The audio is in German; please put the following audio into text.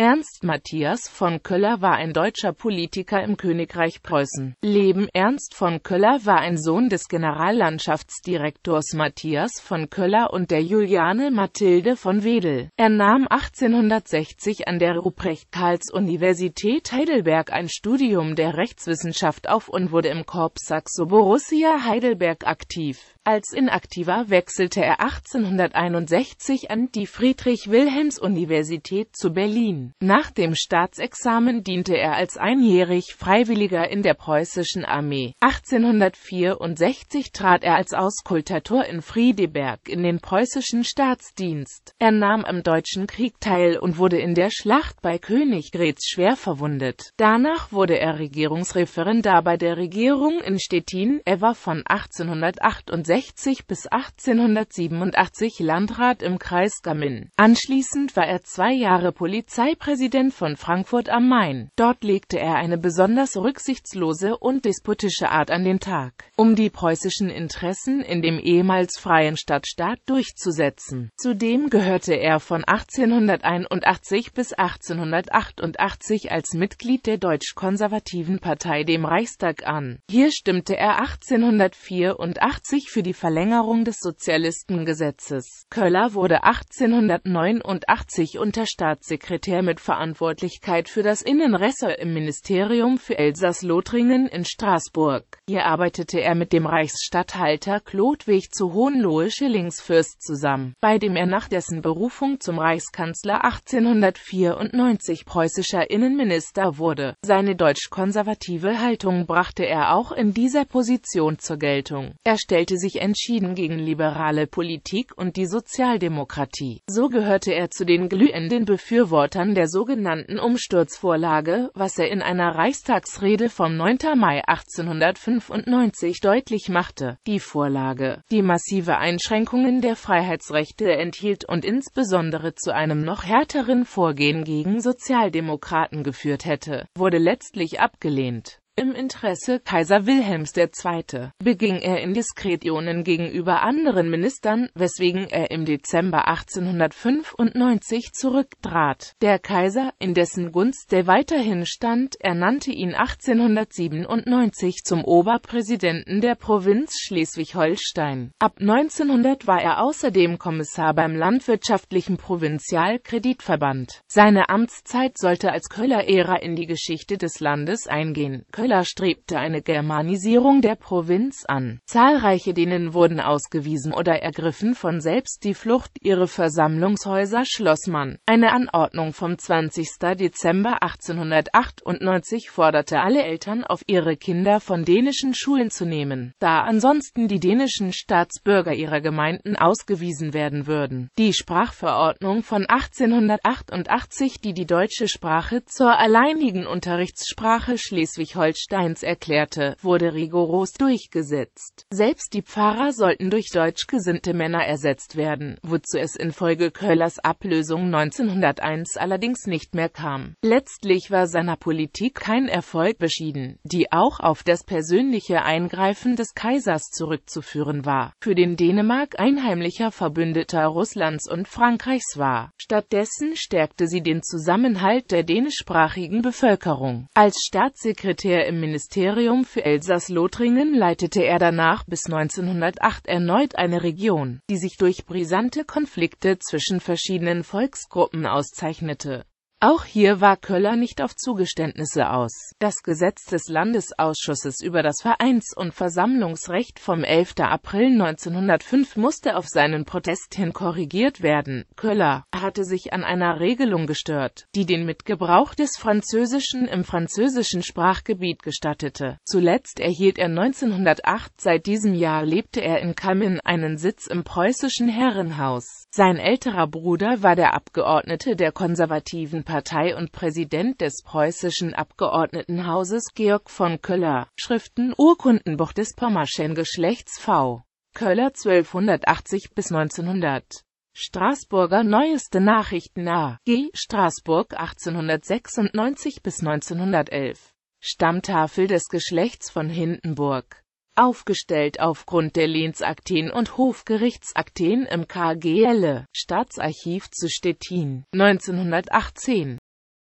Ernst Matthias von Köller war ein deutscher Politiker im Königreich Preußen. Leben Ernst von Köller war ein Sohn des Generallandschaftsdirektors Matthias von Köller und der Juliane Mathilde von Wedel. Er nahm 1860 an der Ruprecht-Karls-Universität Heidelberg ein Studium der Rechtswissenschaft auf und wurde im Korps Saxo-Borussia Heidelberg aktiv als Inaktiver wechselte er 1861 an die Friedrich-Wilhelms-Universität zu Berlin. Nach dem Staatsexamen diente er als einjährig Freiwilliger in der preußischen Armee. 1864 trat er als Auskultator in Friedeberg in den preußischen Staatsdienst. Er nahm am Deutschen Krieg teil und wurde in der Schlacht bei Königgrätz schwer verwundet. Danach wurde er Regierungsreferendar bei der Regierung in Stettin. Er war von 1868 1860 bis 1887 Landrat im Kreis Gamin. Anschließend war er zwei Jahre Polizeipräsident von Frankfurt am Main. Dort legte er eine besonders rücksichtslose und despotische Art an den Tag, um die preußischen Interessen in dem ehemals freien Stadtstaat durchzusetzen. Zudem gehörte er von 1881 bis 1888 als Mitglied der deutsch-konservativen Partei dem Reichstag an. Hier stimmte er 1884 für für die Verlängerung des Sozialistengesetzes. Köller wurde 1889 unter Staatssekretär mit Verantwortlichkeit für das Innenresse im Ministerium für Elsass-Lothringen in Straßburg. Hier arbeitete er mit dem Reichsstatthalter Chlodwig zu Hohenlohe-Schillingsfürst zusammen, bei dem er nach dessen Berufung zum Reichskanzler 1894 preußischer Innenminister wurde. Seine deutsch-konservative Haltung brachte er auch in dieser Position zur Geltung. Er stellte sich entschieden gegen liberale Politik und die Sozialdemokratie. So gehörte er zu den glühenden Befürwortern der sogenannten Umsturzvorlage, was er in einer Reichstagsrede vom 9. Mai 1895 deutlich machte. Die Vorlage, die massive Einschränkungen der Freiheitsrechte enthielt und insbesondere zu einem noch härteren Vorgehen gegen Sozialdemokraten geführt hätte, wurde letztlich abgelehnt. Im Interesse Kaiser Wilhelms II. beging er Indiskretionen gegenüber anderen Ministern, weswegen er im Dezember 1895 zurücktrat. Der Kaiser, in dessen Gunst der weiterhin stand, ernannte ihn 1897 zum Oberpräsidenten der Provinz Schleswig-Holstein. Ab 1900 war er außerdem Kommissar beim Landwirtschaftlichen Provinzialkreditverband. Seine Amtszeit sollte als Köhler-Ära in die Geschichte des Landes eingehen. Euler strebte eine Germanisierung der Provinz an. Zahlreiche denen wurden ausgewiesen oder ergriffen von selbst die Flucht, ihre Versammlungshäuser schloss man. Eine Anordnung vom 20. Dezember 1898 forderte alle Eltern auf, ihre Kinder von dänischen Schulen zu nehmen, da ansonsten die dänischen Staatsbürger ihrer Gemeinden ausgewiesen werden würden. Die Sprachverordnung von 1888, die die deutsche Sprache zur alleinigen Unterrichtssprache schleswig holstein Holsteins erklärte, wurde rigoros durchgesetzt. Selbst die Pfarrer sollten durch deutsch gesinnte Männer ersetzt werden, wozu es infolge Köllers Ablösung 1901 allerdings nicht mehr kam. Letztlich war seiner Politik kein Erfolg beschieden, die auch auf das persönliche Eingreifen des Kaisers zurückzuführen war, für den Dänemark einheimlicher Verbündeter Russlands und Frankreichs war. Stattdessen stärkte sie den Zusammenhalt der dänischsprachigen Bevölkerung. Als Staatssekretär im Ministerium für Elsass-Lothringen leitete er danach bis 1908 erneut eine Region, die sich durch brisante Konflikte zwischen verschiedenen Volksgruppen auszeichnete auch hier war Köller nicht auf Zugeständnisse aus. Das Gesetz des Landesausschusses über das Vereins- und Versammlungsrecht vom 11. April 1905 musste auf seinen Protest hin korrigiert werden. Köller hatte sich an einer Regelung gestört, die den Mitgebrauch des Französischen im französischen Sprachgebiet gestattete. Zuletzt erhielt er 1908, seit diesem Jahr lebte er in Cammin, einen Sitz im preußischen Herrenhaus. Sein älterer Bruder war der Abgeordnete der konservativen Partei und Präsident des preußischen Abgeordnetenhauses Georg von Köller, Schriften Urkundenbuch des pommerschen Geschlechts V. Köller 1280 bis 1900. Straßburger Neueste Nachrichten A. G. Straßburg 1896 bis 1911. Stammtafel des Geschlechts von Hindenburg aufgestellt aufgrund der Lehnsakten und Hofgerichtsakten im KGL e, Staatsarchiv zu Stettin, 1918